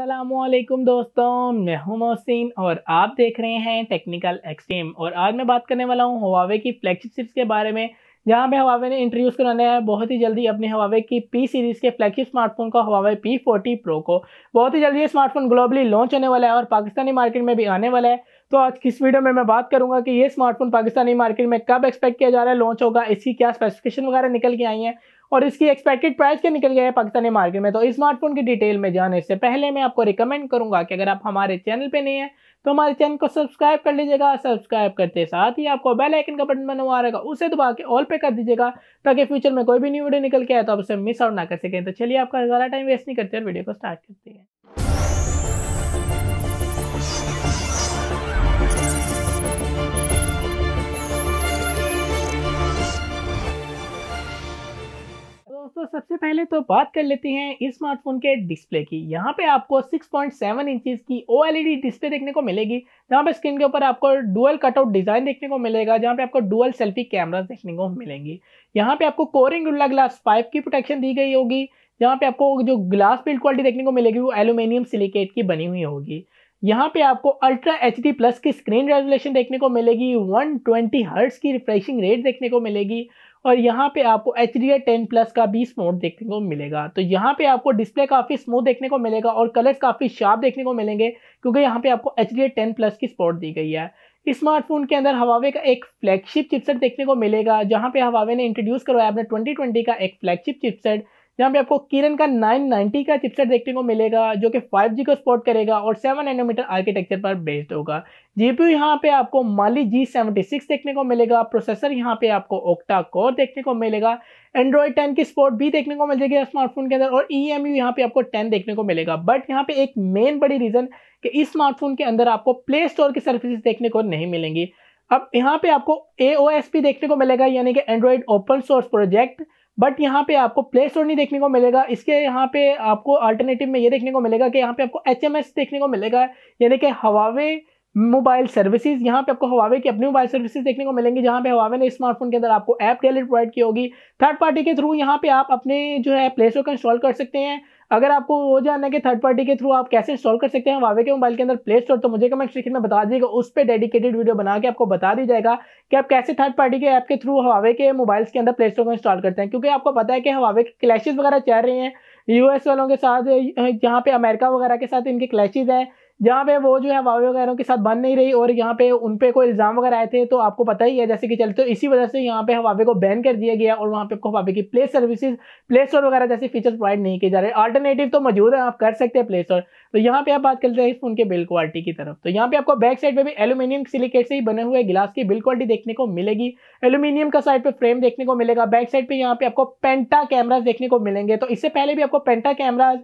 असलकुम दोस्तों मैं हूं मोहसिन और आप देख रहे हैं टेक्निकल एक्सट्रीम और आज मैं बात करने वाला हूं हवावे की फ्लैगशिप सीरीज़ के बारे में जहां पे हवावे ने इंट्रोड्यूस कराना है बहुत ही जल्दी अपने हवावे की पी सीरीज़ के फ्लैगशिप स्मार्टफोन को हवावे पी फोर्टी प्रो को बहुत ही जल्दी ये स्मार्टफोन ग्लोबली लॉन्च होने वाला है और पाकिस्तानी मार्केट में भी आने वाला है तो आज किस वीडियो में मैं बात करूंगा कि ये स्मार्टफोन पाकिस्तानी मार्केट में कब एक्सपेक्ट किया जा रहा है लॉन्च होगा इसकी क्या स्पेसिफिकेशन वगैरह निकल के आई हैं और इसकी एक्सपेक्टेड प्राइस क्या निकल गया है पाकिस्तानी मार्केट में तो इस स्मार्टफोन की डिटेल में जाने से पहले मैं आपको रिकमेंड करूंगा कि अगर आप हमारे चैनल पर नहीं है तो हमारे चैनल को सब्सक्राइब कर लीजिएगा सब्सक्राइब करते साथ ही आपको बेल आइकन का बटन बनवा रहेगा उसे दबा के ऑल पे कर दीजिएगा ताकि फ्यूचर में कोई भी न्यू वीडियो निकल के आए तो आप उसे मिस आउट ना कर सकें तो चलिए आपका ज़्यादा टाइम वेस्ट नहीं करते और वीडियो को स्टार्ट करते हैं सबसे पहले तो बात कर लेते हैं स्मार्टफोन के डिस्प्ले की यहाँ पे आपको 6.7 इंचज की ओ डिस्प्ले e देखने को मिलेगी जहाँ पे स्क्रीन के ऊपर आपको डुअल कटआउट डिज़ाइन देखने को मिलेगा जहाँ पे आपको डुअल सेल्फी कैमरास देखने को मिलेंगी यहाँ पे आपको कोरिंग उल्ला ग्लास फाइव की प्रोटेक्शन दी गई होगी जहाँ पे आपको जो ग्लास बिल्ड क्वालिटी देखने को मिलेगी वो एल्यूमिनियम सिलिकेट की बनी हुई होगी यहाँ पे आपको अल्ट्रा एच डी प्लस की स्क्रीन रेजोलेशन देखने को मिलेगी 120 हर्ट्स की रिफ्रेशिंग रेट देखने को मिलेगी और यहाँ पे आपको एच डी टेन प्लस का भी स्मोट देखने को मिलेगा तो यहाँ पे आपको डिस्प्ले काफ़ी स्मूथ देखने को मिलेगा और कलर्स काफ़ी शार्प देखने को मिलेंगे क्योंकि यहाँ पे आपको एच डी टेन प्लस की स्पॉट दी गई है स्मार्टफोन के अंदर हवावे का एक फ्लैगशिप चिपसेट देखने को मिलेगा जहाँ पे हवावे ने इंट्रोड्यूस करवाया अपने ट्वेंटी का एक फ्लैगशिप चिपसेट जहाँ पे आपको किरण का 990 का चिपसेट देखने को मिलेगा जो कि 5G को सपोर्ट करेगा और 7 नैनोमीटर आर्किटेक्चर पर बेस्ड होगा जीपीयू यहाँ पे आपको माली जी सेवेंटी सिक्स देखने को मिलेगा प्रोसेसर यहाँ पे आपको ओक्टा कोर देखने को मिलेगा एंड्रॉयड टेन की सपोर्ट भी देखने को मिल जाएगी स्मार्टफोन के अंदर और ई e एम यू यहाँ पर आपको टेन देखने को मिलेगा बट यहाँ पे एक मेन बड़ी रीज़न कि इस स्मार्टफोन के अंदर आपको प्ले स्टोर की सर्विस देखने को नहीं मिलेंगी अब यहाँ पर आपको ए पी देखने को मिलेगा यानी कि Android open source project but यहाँ पे आपको प्ले स्टोर नहीं देखने को मिलेगा इसके यहाँ पे आपको अल्टरनेटिव में ये देखने को मिलेगा कि यहाँ पे आपको एच देखने को मिलेगा यानी कि हवावे मोबाइल सर्विसेज यहाँ पे आपको हवावे की अपनी मोबाइल सर्विसेज देखने को मिलेंगी जहाँ पे हवावे ने स्मार्टफोन के अंदर आपको ऐप डेली प्रोवाइड की होगी थर्ड पार्टी के थ्रू यहाँ पे आप अपने जो है प्ले स्टोर का इंस्टॉल कर सकते हैं अगर आपको वो जानना है कि थर्ड पार्टी के थ्रू आप कैसे इंस्टॉल कर सकते हैं वावे के मोबाइल के अंदर प्ले स्टोर तो मुझे कमेंट सेक्शन में बता दीजिएगा उस पर डेडिकेटेड वीडियो बना के आपको बता दी जाएगा कि आप कैसे थर्ड पार्टी के ऐप के थ्रू हवावे के मोबाइल्स के अंदर प्ले स्टोर को इंस्टॉल करते हैं क्योंकि आपको पता है कि हवावे के क्लैशेज वगैरह चल रहे हैं यूएस वालों के साथ यहाँ पे अमेरिका वगैरह के साथ इनके क्लैशेज हैं जहाँ पे वो जो है वावे वगैरह के साथ बन नहीं रही और यहाँ पे उन पे कोई इल्ज़ाम वगैरह आए थे तो आपको पता ही है जैसे कि चलते तो इसी वजह से यहाँ पे हवावे को बैन कर दिया गया और वहाँ पे आपको हवावे की प्ले सर्विसेज प्ले स्टोर वगैरह जैसे फीचर प्रोवाइड नहीं किए जा रहे आल्टरनेटिव तो मौजूद है आप कर सकते हैं प्ले स्टोर तो यहाँ पे आप बात करते हैं इस फोन के बिल्ड क्वालिटी की तरफ तो यहाँ पे आपको बैक साइड पे भी एल्यूमिनियम सिलिकेट से ही बने हुए गिलास की बिल्ड क्वालिटी देखने को मिलेगी एल्यूमिनियम का साइड पे फ्रेम देखने को मिलेगा बैक साइड पे यहाँ पे आपको पेंटा कैमराज देखने को मिलेंगे तो इससे पहले भी आपको पेंटा कैमराज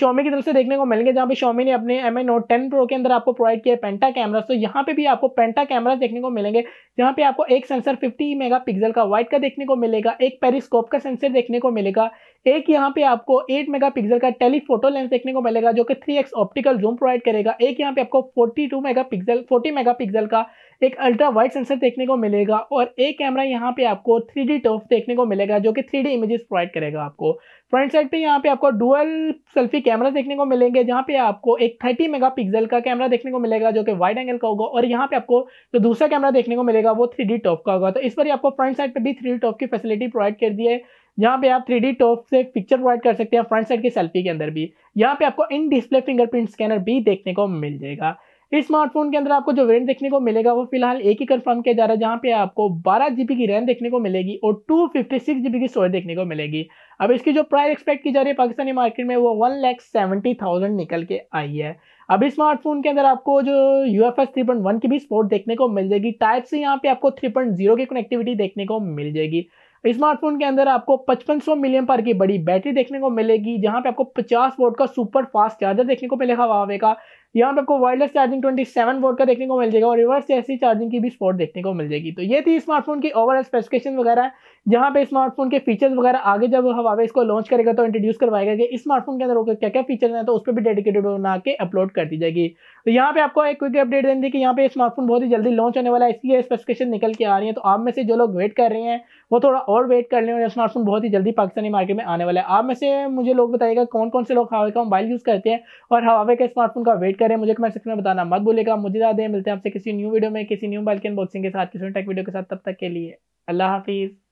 शोमी की तरफ से देखने को मिलेंगे जहाँ पे शोमी ने अपने M A note ten Pro के अंदर आपको प्रोवाइड किया पेंटा कैमराज तो यहाँ पे भी आपको पेंटा कैमराज देखने को मिलेंगे जहाँ पे आपको एक सेंसर फिफ्टी मेगा का व्हाइट का देखने को मिलेगा एक पेरिस्कोप का सेंसर देखने को मिलेगा एक यहाँ पे आपको 8 मेगापिक्सल का टेलीफोटो लेंस देखने को मिलेगा जो कि 3x ऑप्टिकल जूम प्रोवाइड करेगा एक यहाँ पे आपको 42 मेगापिक्सल 40 मेगापिक्सल का एक अल्ट्रा वाइड सेंसर देखने को मिलेगा और एक कैमरा यहाँ पे आपको थ्री डी देखने को मिलेगा जो कि थ्री डी इमेजेस प्रोवाइड करेगा आपको फ्रंट साइड पे यहाँ पे आपको डुअल सेल्फी कैमरा देखने को मिलेंगे जहाँ पे आपको एक 30 मेगापिक्सल का कैमरा देखने को मिलेगा जो कि वाइड एंगल का होगा और यहाँ पे आपको जो दूसरा कैमरा देखने को मिलेगा वो थ्री टॉप का होगा तो इस पर आपको फ्रंट साइड पर भी थ्री टॉप की फैसिलिटी प्रोवाइड कर दी है यहाँ पे आप थ्री डी टॉप से पिक्चर प्रोवाइड कर सकते हैं फ्रंट साइड की सेल्फी के अंदर भी यहाँ पे आपको इन डिस्प्ले फिंगरप्रिंट स्कैनर भी देखने को मिल जाएगा इस स्मार्टफोन के अंदर आपको जो रेंट देखने को मिलेगा वो फिलहाल एक ही कंफर्म किया जा रहा है जहाँ पे आपको बारह जीबी की रैम देखने को मिलेगी और टू फिफ्टी सिक्स जीबी की स्टोरेज देखने को मिलेगी अब इसकी जो प्राइस एक्सपेक्ट की जा रही है पाकिस्तानी मार्केट में वो वन लैख सेवेंटी थाउजेंड निकल के आई है अब इस स्मार्टफोन के अंदर आपको जो U F S three point one की भी स्पोर्ट देखने को मिल जाएगी टाइप से यहाँ पे आपको थ्री पॉइंट जीरो की कनेक्टिविटी देखने को मिल जाएगी स्मार्टफोन के अंदर आपको 5500 मिलियन पर की बड़ी बैटरी देखने को मिलेगी जहां पे आपको 50 वोट का सुपर फास्ट चार्जर देखने को मिलेगा वावे का यहाँ पर आपको वायरलेस चार्जिंग 27 वोट का देखने को मिल जाएगा और रिवर्स एसी चार्जिंग की भी स्पॉट देखने को मिल जाएगी तो ये थी स्मार्टफोन की ओवरऑल स्पेसिफिकेशन वगैरह जहाँ पे स्मार्टफोन के फीचर्स वगैरह आगे जब हवा इसको लॉन्च करेगा तो इंट्रोड्यूस करवाएगा कि स्मार्टफोन के अंदर होकर क्या क्या फीचर हैं तो उस पर भी डेडिकेटेड बना के अपलोड कर दी जाएगी तो यहाँ पे आपको एक क्विक अपडेट देने थी कि यहाँ पे स्मार्टफोन बहुत ही जल्दी लॉन्च होने वाला है इसकी स्पेसिफिकेशन निकल के आ रही है तो आप में से जो लोग वेट कर रहे हैं वो थोड़ा और वेट कर लें स्मार्टफोन बहुत ही जल्दी पाकिस्तानी मार्केट में आने वाला है आप में से मुझे लोग बताएगा कौन कौन से लोग हवा का मोबाइल यूज़ करते हैं और हवा के स्मार्टफोन का वेट कर रहे हैं मुझे कमेंट सेक्शन में बताना मत भूलेगा मुझे ज्यादा मिलते हैं आपसे किसी न्यू वीडियो में किसी न्यू बाल्कि बॉक्सिंग के साथ किसी टेक वीडियो के साथ तब तक के लिए अल्लाह हाफिज़